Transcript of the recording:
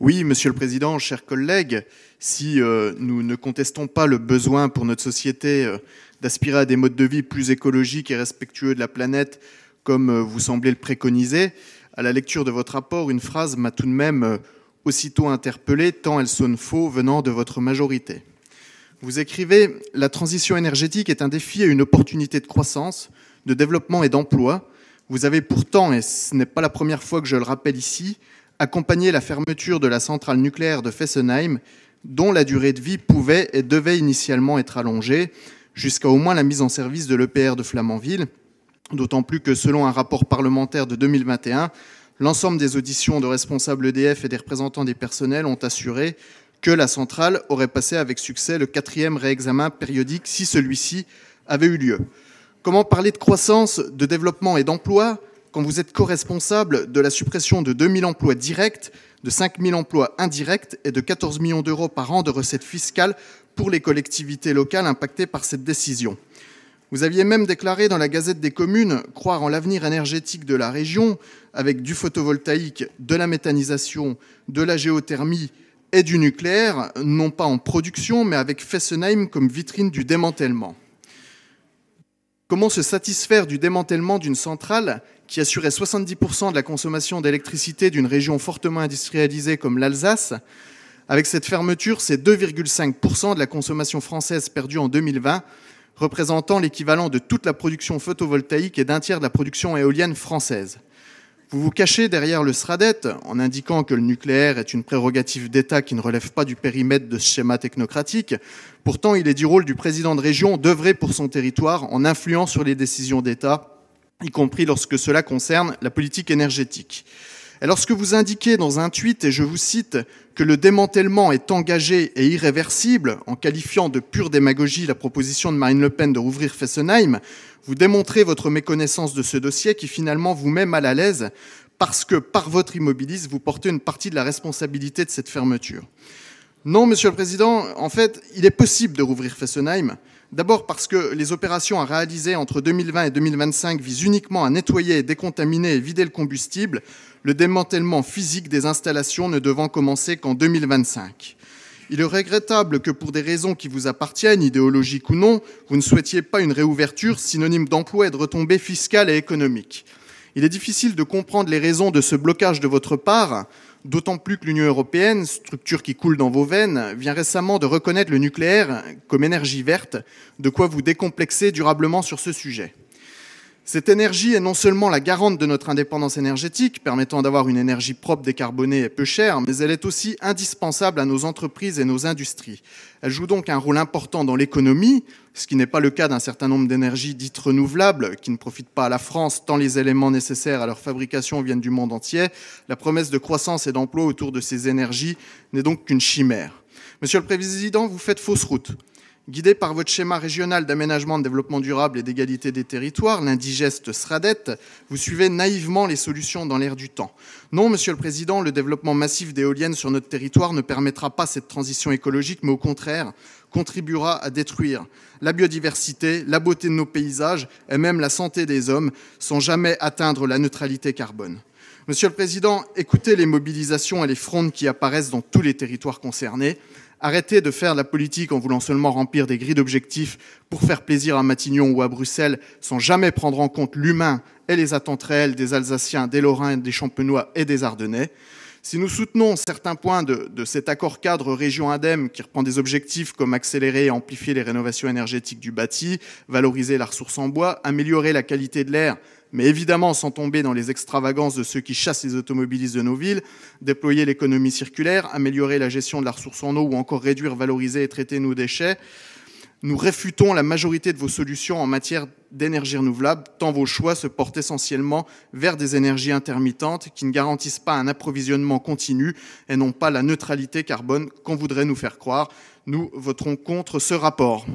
Oui, Monsieur le Président, chers collègues, si euh, nous ne contestons pas le besoin pour notre société euh, d'aspirer à des modes de vie plus écologiques et respectueux de la planète, comme euh, vous semblez le préconiser, à la lecture de votre rapport, une phrase m'a tout de même aussitôt interpellé, tant elle sonne faux venant de votre majorité. Vous écrivez La transition énergétique est un défi et une opportunité de croissance, de développement et d'emploi. Vous avez pourtant, et ce n'est pas la première fois que je le rappelle ici, accompagner la fermeture de la centrale nucléaire de Fessenheim, dont la durée de vie pouvait et devait initialement être allongée, jusqu'à au moins la mise en service de l'EPR de Flamanville, d'autant plus que selon un rapport parlementaire de 2021, l'ensemble des auditions de responsables EDF et des représentants des personnels ont assuré que la centrale aurait passé avec succès le quatrième réexamen périodique si celui-ci avait eu lieu. Comment parler de croissance, de développement et d'emploi quand vous êtes co-responsable de la suppression de 2 000 emplois directs, de 5 000 emplois indirects et de 14 millions d'euros par an de recettes fiscales pour les collectivités locales impactées par cette décision. Vous aviez même déclaré dans la Gazette des communes croire en l'avenir énergétique de la région avec du photovoltaïque, de la méthanisation, de la géothermie et du nucléaire, non pas en production, mais avec Fessenheim comme vitrine du démantèlement. Comment se satisfaire du démantèlement d'une centrale qui assurait 70% de la consommation d'électricité d'une région fortement industrialisée comme l'Alsace, avec cette fermeture, c'est 2,5% de la consommation française perdue en 2020, représentant l'équivalent de toute la production photovoltaïque et d'un tiers de la production éolienne française. Vous vous cachez derrière le SRADET en indiquant que le nucléaire est une prérogative d'État qui ne relève pas du périmètre de ce schéma technocratique. Pourtant, il est du rôle du président de région d'œuvrer pour son territoire en influant sur les décisions d'État y compris lorsque cela concerne la politique énergétique. Et lorsque vous indiquez dans un tweet, et je vous cite, que le démantèlement est engagé et irréversible, en qualifiant de pure démagogie la proposition de Marine Le Pen de rouvrir Fessenheim, vous démontrez votre méconnaissance de ce dossier qui finalement vous met mal à l'aise parce que par votre immobilisme, vous portez une partie de la responsabilité de cette fermeture. Non, Monsieur le Président, en fait, il est possible de rouvrir Fessenheim. D'abord parce que les opérations à réaliser entre 2020 et 2025 visent uniquement à nettoyer, décontaminer et vider le combustible, le démantèlement physique des installations ne devant commencer qu'en 2025. Il est regrettable que pour des raisons qui vous appartiennent, idéologiques ou non, vous ne souhaitiez pas une réouverture synonyme d'emploi et de retombées fiscales et économiques. Il est difficile de comprendre les raisons de ce blocage de votre part, D'autant plus que l'Union européenne, structure qui coule dans vos veines, vient récemment de reconnaître le nucléaire comme énergie verte, de quoi vous décomplexer durablement sur ce sujet. Cette énergie est non seulement la garante de notre indépendance énergétique, permettant d'avoir une énergie propre décarbonée et peu chère, mais elle est aussi indispensable à nos entreprises et nos industries. Elle joue donc un rôle important dans l'économie, ce qui n'est pas le cas d'un certain nombre d'énergies dites renouvelables, qui ne profitent pas à la France tant les éléments nécessaires à leur fabrication viennent du monde entier. La promesse de croissance et d'emploi autour de ces énergies n'est donc qu'une chimère. Monsieur le Président, vous faites fausse route. Guidé par votre schéma régional d'aménagement, de développement durable et d'égalité des territoires, l'indigeste SRADET, vous suivez naïvement les solutions dans l'air du temps. Non, Monsieur le Président, le développement massif d'éoliennes sur notre territoire ne permettra pas cette transition écologique, mais au contraire, contribuera à détruire la biodiversité, la beauté de nos paysages et même la santé des hommes sans jamais atteindre la neutralité carbone. Monsieur le Président, écoutez les mobilisations et les frondes qui apparaissent dans tous les territoires concernés. Arrêtez de faire la politique en voulant seulement remplir des grilles d'objectifs pour faire plaisir à Matignon ou à Bruxelles sans jamais prendre en compte l'humain et les attentes réelles des Alsaciens, des Lorrains, des Champenois et des Ardennais. Si nous soutenons certains points de, cet accord cadre région indemne qui reprend des objectifs comme accélérer et amplifier les rénovations énergétiques du bâti, valoriser la ressource en bois, améliorer la qualité de l'air, mais évidemment sans tomber dans les extravagances de ceux qui chassent les automobilistes de nos villes, déployer l'économie circulaire, améliorer la gestion de la ressource en eau ou encore réduire, valoriser et traiter nos déchets. Nous réfutons la majorité de vos solutions en matière d'énergie renouvelable, tant vos choix se portent essentiellement vers des énergies intermittentes qui ne garantissent pas un approvisionnement continu et non pas la neutralité carbone qu'on voudrait nous faire croire. Nous voterons contre ce rapport.